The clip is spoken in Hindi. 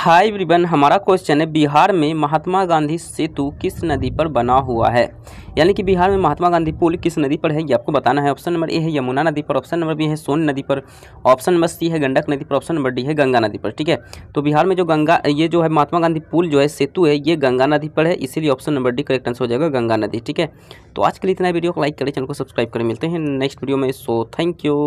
हाय ब्रिबन हमारा क्वेश्चन है बिहार में महात्मा गांधी सेतु किस नदी पर बना हुआ है यानी कि बिहार में महात्मा गांधी पुल किस नदी पर है ये आपको बताना है ऑप्शन नंबर ए है यमुना नदी पर ऑप्शन नंबर बी है सोन नदी पर ऑप्शन नंबर सी है गंडक नदी पर ऑप्शन नंबर डी है गंगा नदी पर ठीक है तो बिहार में जो गंगा ये जो है महात्मा गांधी पुल जो है सेतु है ये गंगा नदी पर है इसीलिए option number D correct answer हो जाएगा गंगा नदी ठीक है तो आज के लिए इतना वीडियो को लाइक करें चैनल को सब्सक्राइब करें मिलते हैं नेक्स्ट वीडियो में सो थैंक यू